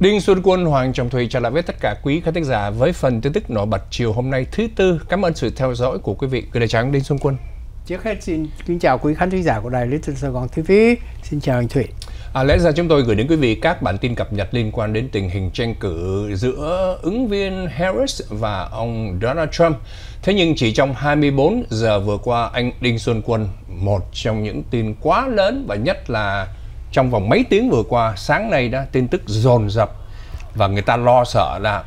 Đinh Xuân Quân, Hoàng Trọng Thùy chào lại với tất cả quý khán thính giả với phần tin tức nổi bật chiều hôm nay thứ Tư. Cảm ơn sự theo dõi của quý vị. Gửi lời chào Đinh Xuân Quân. Trước hết xin kính chào quý khán thính giả của đài Little Sài Gòn TV. Xin chào anh Thủy. À, lẽ ra chúng tôi gửi đến quý vị các bản tin cập nhật liên quan đến tình hình tranh cử giữa ứng viên Harris và ông Donald Trump. Thế nhưng chỉ trong 24 giờ vừa qua, anh Đinh Xuân Quân, một trong những tin quá lớn và nhất là trong vòng mấy tiếng vừa qua sáng nay đó tin tức dồn dập và người ta lo sợ là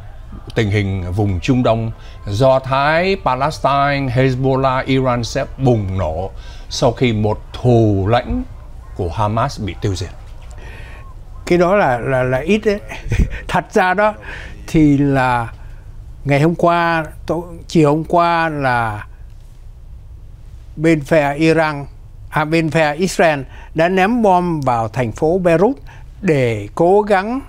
tình hình vùng Trung Đông do Thái, Palestine, Hezbollah, Iran sẽ bùng nổ sau khi một thù lãnh của Hamas bị tiêu diệt. Cái đó là là là ít đấy. Thật ra đó thì là ngày hôm qua tối chiều hôm qua là bên phe Iran Bên phe Israel đã ném bom vào thành phố Beirut để cố gắng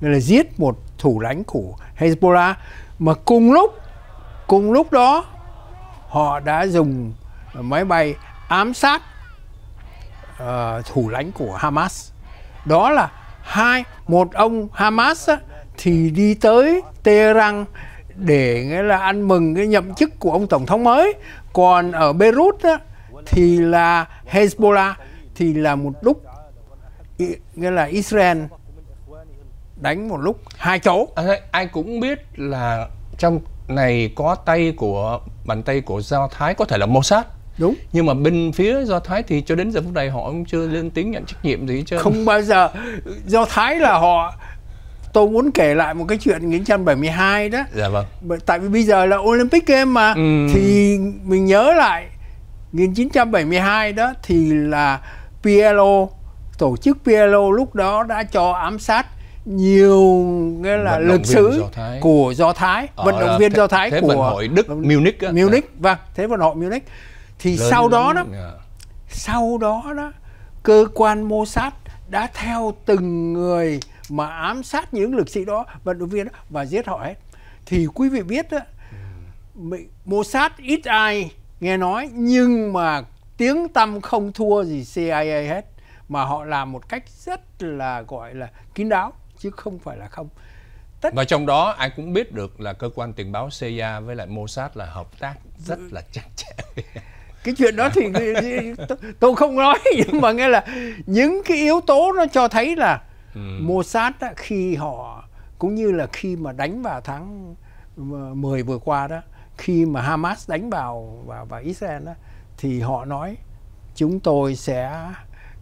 là giết một thủ lãnh của Hezbollah mà cùng lúc cùng lúc đó họ đã dùng máy bay ám sát uh, thủ lãnh của Hamas đó là hai một ông Hamas á, thì đi tới Tehran để nghĩa là ăn mừng cái nhậm chức của ông tổng thống mới còn ở Beirut á, thì là Hezbollah thì là một lúc nghĩa là Israel đánh một lúc hai chỗ à, ai cũng biết là trong này có tay của bàn tay của do thái có thể là Mossad đúng nhưng mà bên phía do thái thì cho đến giờ phút này họ cũng chưa lên tiếng nhận trách nhiệm gì chứ không bao giờ do thái là họ tôi muốn kể lại một cái chuyện 1972 đó dạ vâng tại vì bây giờ là Olympic Games mà ừ. thì mình nhớ lại 1972 đó thì là PLO tổ chức PLO lúc đó đã cho ám sát nhiều nghĩa là lịch sử của do thái Ở à, vận động viên thế, do thái thế của vận hội đức munich á. munich vâng thế vận hội munich thì Lớn sau đó đó à. sau đó đó cơ quan mossad đã theo từng người mà ám sát những lực sĩ đó vận động viên đó, và giết họ hết thì quý vị biết đó, ừ. mossad ít ai nghe nói nhưng mà tiếng tâm không thua gì CIA hết mà họ làm một cách rất là gọi là kín đáo chứ không phải là không Tất... và trong đó ai cũng biết được là cơ quan tình báo CIA với lại Mossad là hợp tác rất là chặt chẽ cái chuyện đó thì tôi không nói nhưng mà nghe là những cái yếu tố nó cho thấy là ừ. Mossad khi họ cũng như là khi mà đánh vào tháng 10 ờ, vừa qua đó khi mà Hamas đánh vào vào, vào Israel đó, thì họ nói chúng tôi sẽ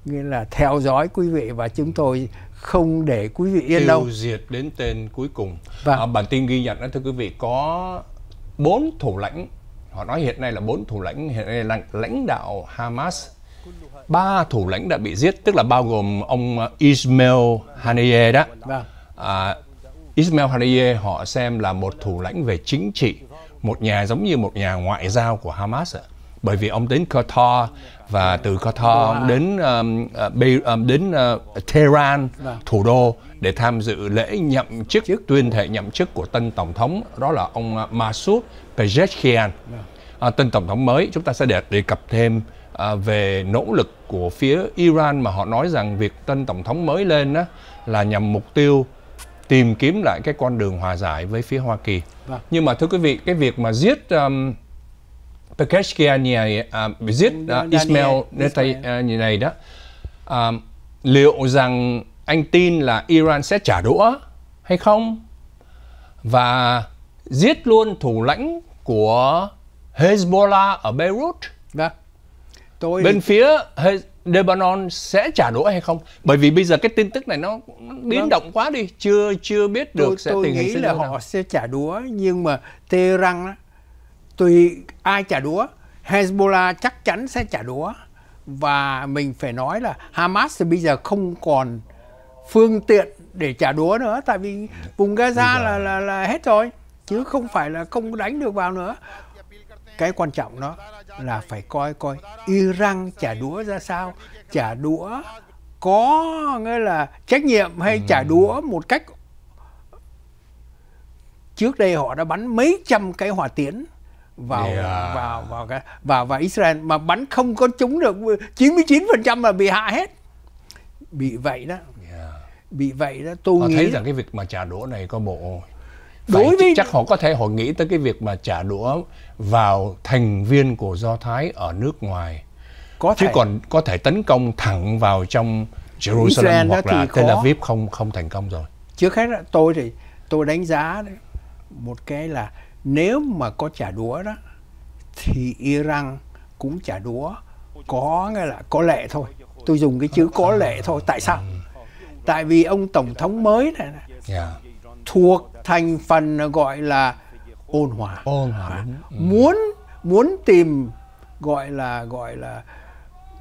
nghĩa là theo dõi quý vị và chúng tôi không để quý vị yên Tiêu diệt đến tên cuối cùng. Và vâng. à, bản tin ghi nhận đó thưa quý vị có bốn thủ lãnh họ nói hiện nay là bốn thủ lãnh hiện nay là lãnh đạo Hamas ba thủ lãnh đã bị giết tức là bao gồm ông uh, Ismail Haniyeh đó. Vâng. À, Ismail Haniyeh họ xem là một thủ lãnh về chính trị một nhà giống như một nhà ngoại giao của Hamas ạ. Bởi vì ông đến Qatar và từ Qatar ông đến um, uh, um, đến uh, Tehran, vâng. thủ đô để tham dự lễ nhậm chức tuyên thệ nhậm chức của tân tổng thống đó là ông uh, Masoud Pezeshkian. Vâng. À, tân tổng thống mới chúng ta sẽ đề, cập thêm à, về nỗ lực của phía Iran mà họ nói rằng việc tân tổng thống mới lên đó là nhằm mục tiêu tìm kiếm lại cái con đường hòa giải với phía Hoa Kỳ. Vâng. Nhưng mà thưa quý vị, cái việc mà giết um, Pekeshkiania, uh, à, giết uh, Ismail Netanyahu à, này đó, uh, liệu rằng anh tin là Iran sẽ trả đũa hay không? Và giết luôn thủ lãnh của Hezbollah ở Beirut. Vâng. Tôi bên phía Hezbollah. Lebanon sẽ trả đũa hay không? Bởi vì bây giờ cái tin tức này nó biến vâng. động quá đi, chưa chưa biết được tôi, sẽ tôi tình nghĩ hình là họ nào. sẽ trả đũa nhưng mà Tehran tùy ai trả đũa, Hezbollah chắc chắn sẽ trả đũa và mình phải nói là Hamas thì bây giờ không còn phương tiện để trả đũa nữa tại vì vùng Gaza giờ... là là là hết rồi chứ không phải là không đánh được vào nữa cái quan trọng đó là phải coi coi Iran trả đũa ra sao trả đũa có nghĩa là trách nhiệm hay trả ừ. đũa một cách trước đây họ đã bắn mấy trăm cái hỏa tiễn vào yeah. Dạ. vào vào cái vào vào Israel mà bắn không có trúng được 99% là bị hạ hết bị vậy đó yeah. Dạ. bị vậy đó tôi nghĩ thấy rằng cái việc mà trả đũa này có bộ đối với chắc họ có thể họ nghĩ tới cái việc mà trả đũa vào thành viên của do thái ở nước ngoài có thể. chứ còn có thể tấn công thẳng vào trong Jerusalem Israel hoặc là Tel Aviv không không thành công rồi trước hết đó, tôi thì tôi đánh giá một cái là nếu mà có trả đũa đó thì Iran cũng trả đũa có nghĩa là có lệ thôi tôi dùng cái chữ có lệ thôi tại sao ừ. tại vì ông tổng thống mới này yeah. Dạ. thuộc thành phần gọi là ôn hòa ôn hòa ừ. muốn muốn tìm gọi là gọi là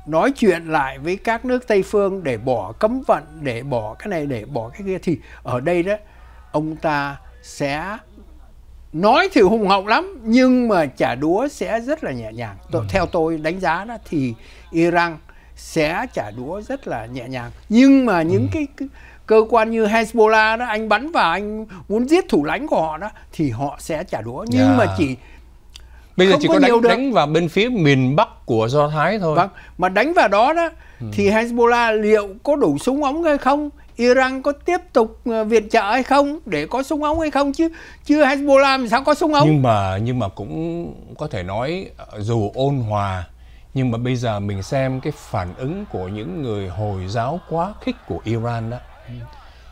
nói chuyện lại với các nước tây phương để bỏ cấm vận để bỏ cái này để bỏ cái kia thì ở đây đó ông ta sẽ nói thì hùng hậu lắm nhưng mà trả đũa sẽ rất là nhẹ nhàng ừ. theo tôi đánh giá đó thì iran sẽ trả đũa rất là nhẹ nhàng nhưng mà những ừ. cái, cái cơ quan như Hezbollah đó anh bắn vào anh muốn giết thủ lãnh của họ đó thì họ sẽ trả đũa nhưng yeah. mà chỉ bây giờ chỉ có, có đánh, được. đánh vào bên phía miền bắc của do thái thôi vâng mà đánh vào đó đó ừ. thì Hezbollah liệu có đủ súng ống hay không Iran có tiếp tục ờ, viện trợ hay không để có súng ống hay không chứ chưa Hezbollah làm sao có súng ống nhưng mà nhưng mà cũng có thể nói ờ, dù ôn hòa nhưng mà bây giờ mình xem cái phản ứng của những người hồi giáo quá khích của Iran đó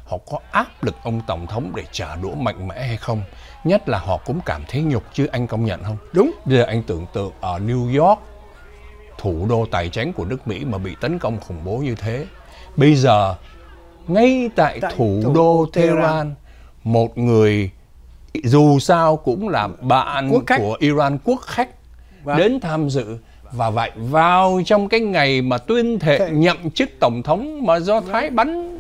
họ có áp lực ông tổng thống để trả đũa mạnh mẽ hay không nhất là họ cũng cảm thấy nhục chứ anh công nhận không đúng bây giờ anh tưởng tượng ở new york thủ đô tài chính của nước mỹ mà bị tấn công khủng bố như thế bây giờ ngay tại, tại thủ, thủ đô tehran một người dù sao cũng là bạn quốc của iran quốc khách vâng. đến tham dự và vậy vào trong cái ngày mà tuyên thệ Thế. nhậm chức tổng thống mà do vâng. thái bắn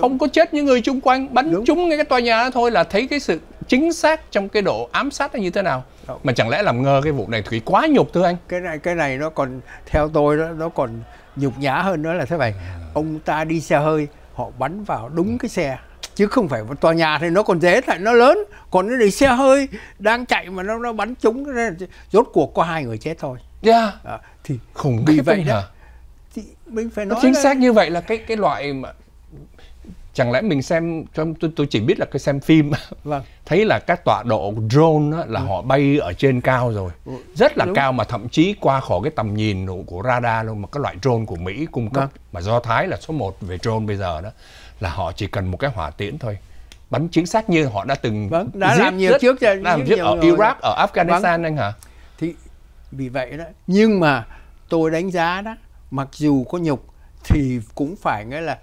không có chết những người chung quanh bắn Đúng. trúng ngay cái tòa nhà thôi là thấy cái sự chính xác trong cái độ ám sát là như thế nào mà chẳng lẽ làm ngơ cái vụ này thì quá nhục thưa anh cái này cái này nó còn theo tôi đó nó còn nhục nhã hơn nữa là thế này ông ta đi xe hơi họ bắn vào đúng ừ. cái xe chứ không phải tòa nhà thì nó còn dễ tại nó lớn còn cái này xe hơi đang chạy mà nó nó bắn trúng rốt cuộc có hai người chết thôi yeah. Dạ. à, thì khủng vì vậy đó hả? thì mình phải nói nó chính xác như vậy là cái cái loại mà chẳng lẽ mình xem trong tôi, tôi chỉ biết là cái xem phim vâng. thấy là các tọa độ drone á, là ừ. họ bay ở trên cao rồi ừ. rất là Đúng. cao mà thậm chí qua khỏi cái tầm nhìn của radar luôn mà các loại drone của mỹ cung cấp vâng. mà do thái là số 1 về drone bây giờ đó là họ chỉ cần một cái hỏa tiễn thôi bắn chính xác như họ đã từng vâng, đã giết làm nhiều rất, trước đã làm trước ở Iraq ở Afghanistan vâng. anh hả thì vì vậy đó nhưng mà tôi đánh giá đó mặc dù có nhục thì cũng phải nghĩa là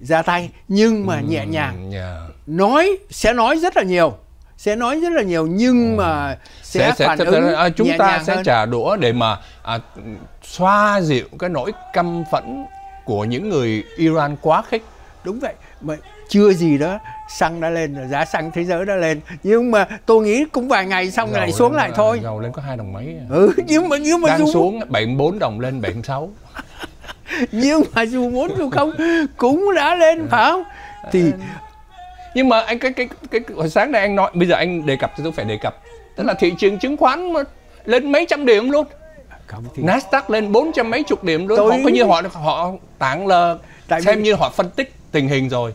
ra tay nhưng mà nhẹ nhàng yeah. Dạ. nói sẽ nói rất là nhiều sẽ nói rất là nhiều nhưng ừ. mà sẽ, sẽ, sẽ phản ứng à, chúng nhẹ ta nhàng sẽ hơn. trả đũa để mà à, xoa dịu cái nỗi căm phẫn của những người Iran quá khích đúng vậy mà chưa gì đó xăng đã lên giá xăng thế giới đã lên nhưng mà tôi nghĩ cũng vài ngày xong dầu lại xuống lại thôi dầu lên có hai đồng mấy à. ừ nhưng mà nhưng mà Đang xuống, bảy bốn đồng lên bảy sáu nhưng mà dù muốn dù không cũng đã lên phải không thì dạ. nhưng mà anh cái cái cái hồi sáng nay anh nói bây giờ anh đề cập thì tôi phải đề cập tức là thị trường chứng khoán mà lên mấy trăm điểm luôn thì... Nasdaq lên bốn trăm mấy chục điểm luôn tôi... họ coi như họ họ tảng là Tại xem vì... như họ phân tích tình hình rồi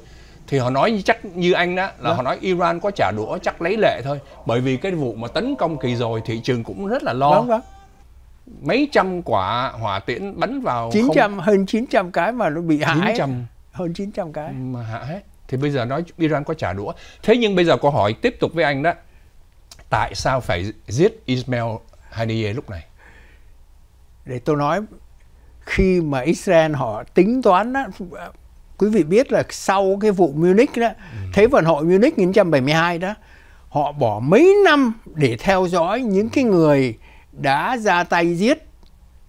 thì họ nói chắc như anh đó là đó. Dạ. họ nói Iran có trả đũa chắc lấy lệ thôi bởi vì cái vụ mà tấn công kỳ rồi thị trường cũng rất là lo đó, vâng, đó. Vâng mấy trăm quả hỏa tiễn bắn vào 900 không... hơn 900 cái mà nó bị hại 900 hơn 900 cái mà hại thì bây giờ nói Iran có trả đũa thế nhưng bây giờ câu hỏi tiếp tục với anh đó tại sao phải giết Ismail Haniyeh lúc này để tôi nói khi mà Israel họ tính toán đó, quý vị biết là sau cái vụ Munich đó, ừ. Thế vận hội Munich 1972 đó, họ bỏ mấy năm để theo dõi những cái người đã ra tay giết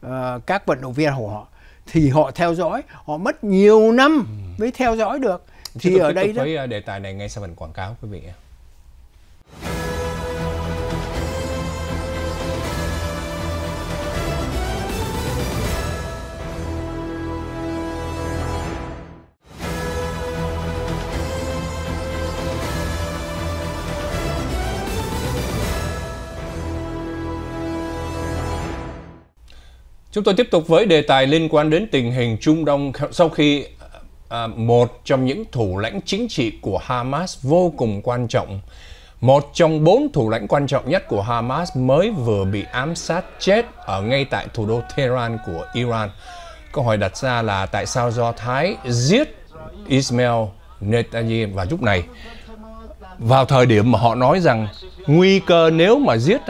uh, các vận động viên của họ thì họ theo dõi họ mất nhiều năm ừ. mới theo dõi được Chúng thì ở đây đó... với ờ, đề tài này ngay sau phần quảng cáo quý vị Chúng tôi tiếp tục với đề tài liên quan đến tình hình Trung Đông sau khi à, một trong những thủ lãnh chính trị của Hamas vô cùng quan trọng, một trong bốn thủ lãnh quan trọng nhất của Hamas mới vừa bị ám sát chết ở ngay tại thủ đô Tehran của Iran. Câu hỏi đặt ra là tại sao Do Thái giết Ismail Netanyahu vào lúc này? Vào thời điểm mà họ nói rằng nguy cơ nếu mà giết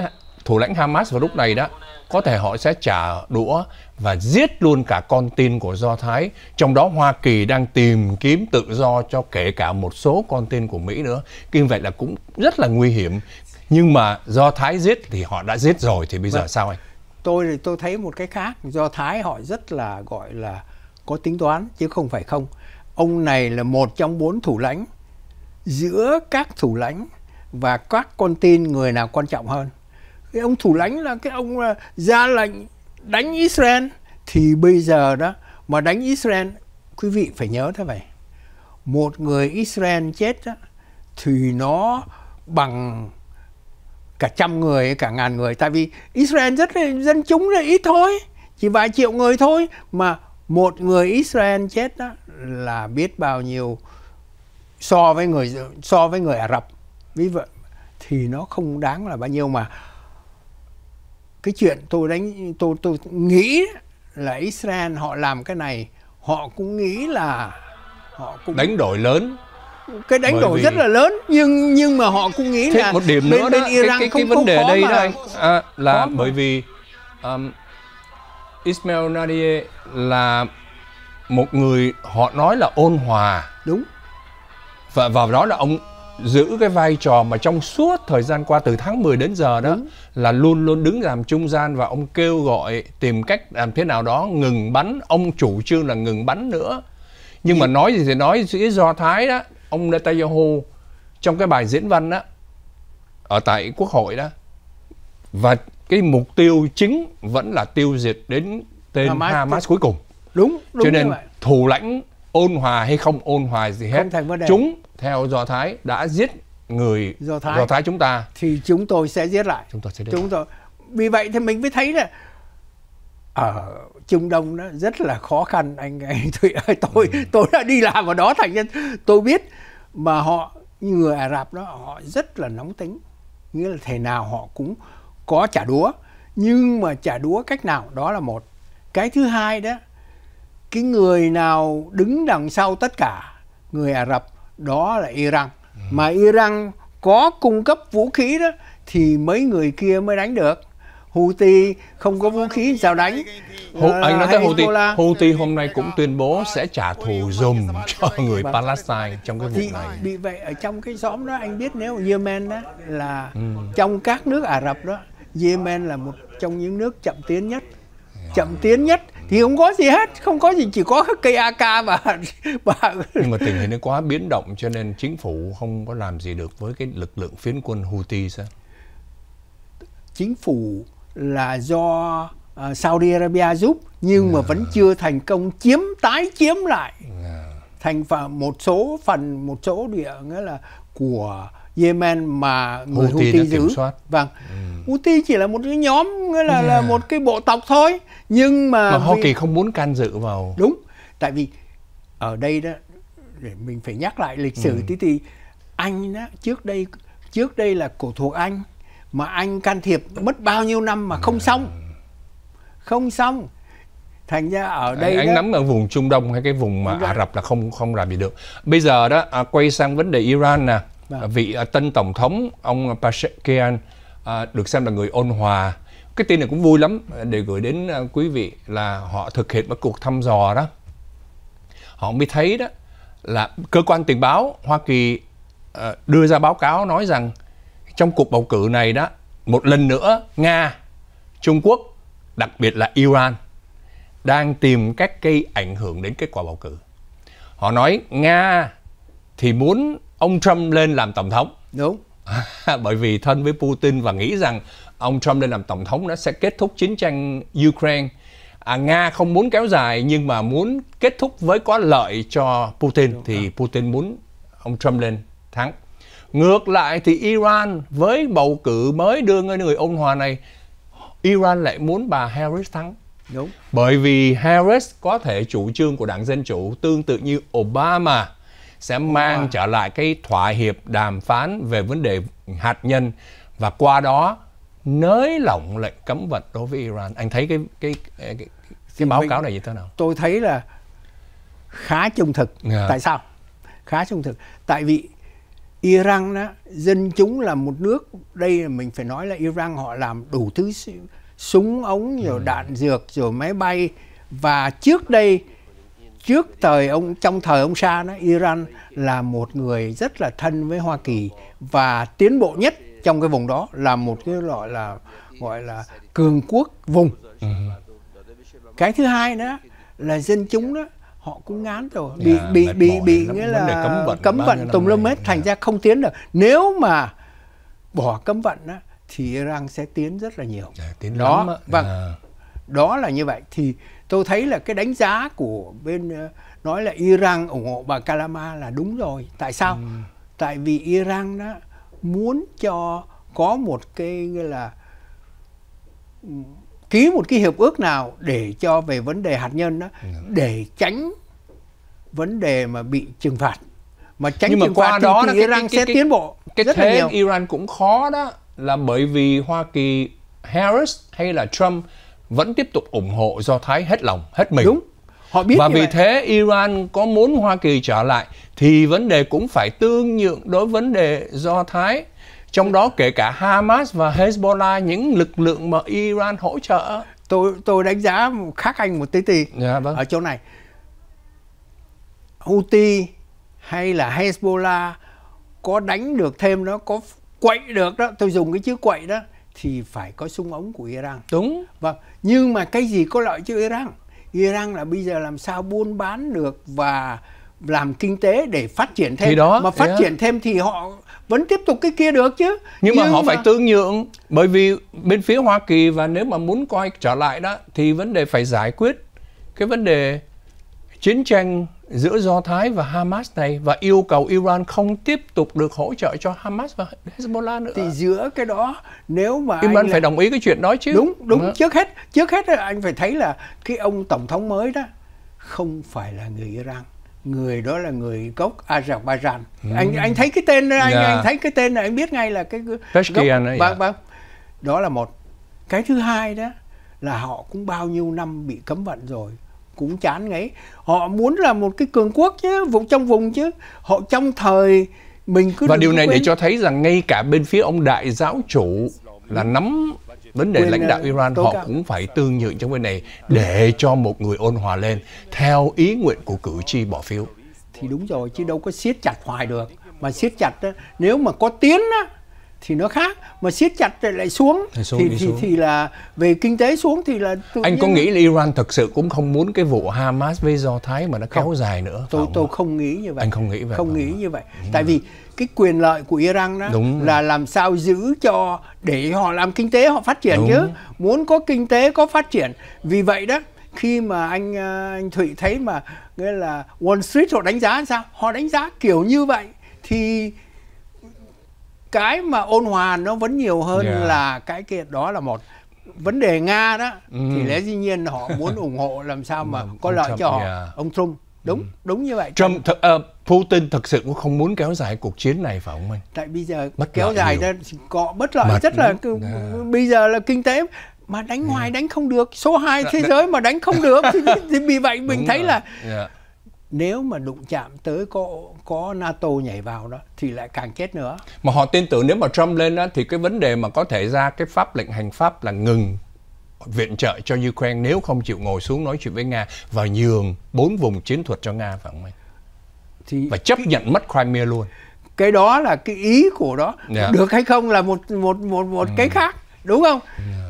thủ lãnh Hamas vào lúc này đó có thể họ sẽ trả đũa và giết luôn cả con tin của Do Thái. Trong đó Hoa Kỳ đang tìm kiếm tự do cho kể cả một số con tin của Mỹ nữa. Như vậy là cũng rất là nguy hiểm. Nhưng mà Do Thái giết thì họ đã giết rồi thì bây giờ vâng. sao anh? Tôi thì tôi thấy một cái khác. Do Thái họ rất là gọi là có tính toán chứ không phải không. Ông này là một trong bốn thủ lãnh giữa các thủ lãnh và các con tin người nào quan trọng hơn cái ông thủ lãnh là cái ông à, ra lệnh đánh Israel thì bây giờ đó mà đánh Israel quý vị phải nhớ thế này một người Israel chết đó, thì nó bằng cả trăm người cả ngàn người tại vì Israel rất là dân chúng là ít thôi chỉ vài triệu người thôi mà một người Israel chết đó là biết bao nhiêu so với người so với người Ả Rập ví vậy thì nó không đáng là bao nhiêu mà cái chuyện tôi đánh tôi tôi nghĩ là Israel họ làm cái này họ cũng nghĩ là họ cũng đánh đổi lớn cái đánh Bởi đổi vì... rất là lớn nhưng nhưng mà họ cũng nghĩ Thế là một điểm bên, nữa bên, bên Iran cái, cái, cái không vấn đề đây mà... đây à, là bởi vì um, Ismail Nadie là một người họ nói là ôn hòa đúng và vào đó là ông giữ cái vai trò mà trong suốt thời gian qua từ tháng 10 đến giờ đó Đúng. Ừ. là luôn luôn đứng làm trung gian và ông kêu gọi tìm cách làm thế nào đó ngừng bắn ông chủ trương là ngừng bắn nữa nhưng mà nói gì thì nói phía do thái đó ông netanyahu trong cái bài diễn văn đó ở tại quốc hội đó và cái mục tiêu chính vẫn là tiêu diệt đến tên Hamas, Hamas cuối cùng đúng, đúng cho nên vậy. thủ lãnh ôn hòa hay không ôn hòa gì hết. Không thành vấn đề. Chúng theo Do Thái đã giết người Do Thái, Do Thái chúng ta thì chúng tôi sẽ giết lại. Chúng tôi sẽ giết chúng lại. Vì vậy thì mình mới thấy là ở ờ, Trung Đông nó rất là khó khăn anh anh tôi ơi tôi ừ. tôi đã đi làm ở đó thành nhân tôi biết mà họ người Ả Rập đó họ rất là nóng tính nghĩa là thể nào họ cũng có trả đũa nhưng mà trả đũa cách nào đó là một cái thứ hai đó cái người nào đứng đằng sau tất cả người Ả Rập đó là Iran ừ. mà Iran có cung cấp vũ khí đó thì mấy người kia mới đánh được Houthi không có vũ khí sao đánh Hù, anh nói tới Houthi Houthi hôm nay cũng tuyên bố sẽ trả thù dùm cho người vâng. Palestine trong cái thì, vụ này bị vậy ở trong cái xóm đó anh biết nếu Yemen đó là ừ. trong các nước Ả Rập đó Yemen là một trong những nước chậm tiến nhất vâng. chậm tiến nhất thì không có gì hết không có gì chỉ có cây AK và và nhưng mà tình hình nó quá biến động cho nên chính phủ không có làm gì được với cái lực lượng phiến quân Houthi sao chính phủ là do uh, Saudi Arabia giúp nhưng à. mà vẫn à. chưa thành công chiếm tái chiếm lại à. thành phần một số phần một số địa nghĩa là của Yemen mà người Houthi, Houthi giữ. Vâng. Ừ. Houthi chỉ là một cái nhóm nghĩa là yeah. là một cái bộ tộc thôi, nhưng mà mà Hoa vì... Kỳ không muốn can dự vào. Đúng. Tại vì ở đây đó để mình phải nhắc lại lịch sử ừ. tí thì Anh đó trước đây trước đây là cổ thuộc Anh mà Anh can thiệp mất bao nhiêu năm mà không ừ. xong. Không xong thành ra ở đây anh, anh nắm ở vùng Trung Đông hay cái vùng mà Ả Rập là không không làm gì được bây giờ đó à, quay sang vấn đề Iran nè Vâng. Vị à, tân tổng thống ông Pashekian à, được xem là người ôn hòa. Cái tin này cũng vui lắm để gửi đến à, quý vị là họ thực hiện một cuộc thăm dò đó. Họ mới thấy đó là cơ quan tình báo Hoa Kỳ à, đưa ra báo cáo nói rằng trong cuộc bầu cử này đó một lần nữa Nga, Trung Quốc, đặc biệt là Iran đang tìm cách gây ảnh hưởng đến kết quả bầu cử. Họ nói Nga thì muốn ông Trump lên làm tổng thống. Đúng. À, bởi vì thân với Putin và nghĩ rằng ông Trump lên làm tổng thống nó sẽ kết thúc chiến tranh Ukraine. À, Nga không muốn kéo dài nhưng mà muốn kết thúc với có lợi cho Putin Đúng thì rồi. Putin muốn ông Trump lên thắng. Ngược lại thì Iran với bầu cử mới đưa người người ôn hòa này, Iran lại muốn bà Harris thắng. Đúng. Bởi vì Harris có thể chủ trương của đảng Dân Chủ tương tự như Obama sẽ mang trở lại cái thỏa hiệp đàm phán về vấn đề hạt nhân và qua đó nới lỏng lệnh cấm vận đối với Iran. Anh thấy cái cái cái, cái, cái báo mình, cáo này như thế nào? Tôi thấy là khá trung thực. Yeah. Dạ. Tại sao? Khá trung thực. Tại vì Iran đó dân chúng là một nước đây là mình phải nói là Iran họ làm đủ thứ súng ống rồi ừ. đạn dược rồi máy bay và trước đây trước thời ông trong thời ông Sa đó Iran là một người rất là thân với Hoa Kỳ và tiến bộ nhất trong cái vùng đó là một cái loại là gọi là cường quốc vùng ừ. cái thứ hai nữa là dân chúng đó họ cũng ngán rồi bị yeah, dạ, bị bị bị nghĩa là cấm vận, cấm vận tùm lum hết thành yeah. Dạ. ra không tiến được nếu mà bỏ cấm vận đó, thì Iran sẽ tiến rất là nhiều yeah, dạ, tiến đó lắm và vâng. à. đó là như vậy thì tôi thấy là cái đánh giá của bên ờ, nói là Iran ủng hộ bà Kalama là đúng rồi tại sao ừ. tại vì Iran đó muốn cho có một cái là ký một cái hiệp ước nào để cho về vấn đề hạt nhân đó ừ. để tránh vấn đề mà bị trừng phạt mà tránh nhưng mà trừng qua phạt đó thì, thì Iran cái, cái, sẽ tiến bộ cái rất thế là nhiều. Iran cũng khó đó là bởi vì Hoa Kỳ Harris hay là Trump vẫn tiếp tục ủng hộ Do Thái hết lòng, hết mình. Đúng. Họ biết Và vì vậy. thế Iran có muốn Hoa Kỳ trở lại thì vấn đề cũng phải tương nhượng đối vấn đề Do Thái. Trong đó kể cả Hamas và Hezbollah những lực lượng mà Iran hỗ trợ. Tôi tôi đánh giá khác anh một tí tí dạ, vâng. ở chỗ này. Houthi hay là Hezbollah có đánh được thêm nó có quậy được đó tôi dùng cái chữ quậy đó thì phải có súng ống của Iran. Đúng. Và vâng, nhưng mà cái gì có lợi cho Iran? Iran là bây giờ làm sao buôn bán được và làm kinh tế để phát triển thêm thì đó, mà phát yeah. triển thêm thì họ vẫn tiếp tục cái kia được chứ nhưng, nhưng mà họ mà... phải tương nhượng bởi vì bên phía Hoa Kỳ và nếu mà muốn quay trở lại đó thì vấn đề phải giải quyết cái vấn đề chiến tranh giữa Do Thái và Hamas này và yêu cầu Iran không tiếp tục được hỗ trợ cho Hamas và Hezbollah nữa. Thì giữa cái đó nếu mà Iran anh phải là... đồng ý cái chuyện đó chứ. Đúng, đúng, à. trước hết trước hết anh phải thấy là cái ông tổng thống mới đó không phải là người Iran người đó là người gốc Azerbaijan. Ừ. Anh anh thấy cái tên anh yeah. Dạ. anh thấy cái tên là anh biết ngay là cái Peshkian gốc, vâng, dạ. vâng. Đó là một. Cái thứ hai đó là họ cũng bao nhiêu năm bị cấm vận rồi cũng chán ngấy họ muốn là một cái cường quốc chứ vùng trong vùng chứ họ trong thời mình cứ và điều này quên. để cho thấy rằng ngay cả bên phía ông đại giáo chủ là nắm vấn đề Quyền lãnh đạo ờ, Iran họ cao. cũng phải tương nhượng trong vấn này để cho một người ôn hòa lên theo ý nguyện của cử tri bỏ phiếu thì đúng rồi chứ đâu có siết chặt hoài được mà siết chặt nếu mà có tiến á thì nó khác mà siết chặt lại lại xuống, thì xuống, thì, thì, xuống. thì là về kinh tế xuống thì là anh nhiên... có nghĩ là Iran thực sự cũng không muốn cái vụ Hamas với do Thái mà nó kéo không. dài nữa tôi tôi không nghĩ như vậy anh không nghĩ vậy không nghĩ như vậy Đúng ừ. tại rồi. vì cái quyền lợi của Iran đó Đúng là làm sao giữ cho để họ làm kinh tế họ phát triển Đúng. chứ muốn có kinh tế có phát triển vì vậy đó khi mà anh ờ, anh Thụy thấy mà nghĩa là Wall Street họ đánh giá sao họ đánh giá kiểu như vậy thì cái mà ôn hòa nó vẫn nhiều hơn yeah. Dạ. là cái kia đó là một vấn đề nga đó ừ. thì lẽ dĩ nhiên họ muốn ủng hộ làm sao mà có lợi cho họ yeah. À, ông Trump đúng ừ. đúng như vậy Trump th- uh, Putin thật sự cũng không muốn kéo dài cuộc chiến này phải không anh? Tại bây giờ bất kéo dài ra có bất lợi Mặt rất là yeah. Dạ. bây giờ là kinh tế mà đánh ngoài yeah. Dạ. đánh không được số 2 thế giới mà đánh không được thì, thì vì vậy mình đúng thấy rồi. là yeah nếu mà đụng chạm tới có có NATO nhảy vào đó thì lại càng chết nữa. Mà họ tin tưởng nếu mà Trump lên đó thì cái vấn đề mà có thể ra cái pháp lệnh hành pháp là ngừng viện trợ cho Ukraine nếu không chịu ngồi xuống nói chuyện với Nga và nhường bốn vùng chiến thuật cho Nga phải không anh? Thì và chấp cái, nhận mất Crimea luôn. Cái đó là cái ý của đó. Yeah. Dạ. Được hay không là một một một một ừ. cái khác đúng không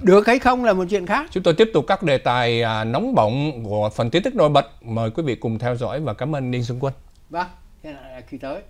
được hay không là một chuyện khác chúng tôi tiếp tục các đề tài à, nóng bỏng của phần tin tức nổi bật mời quý vị cùng theo dõi và cảm ơn đinh xuân quân vâng thế là khi tới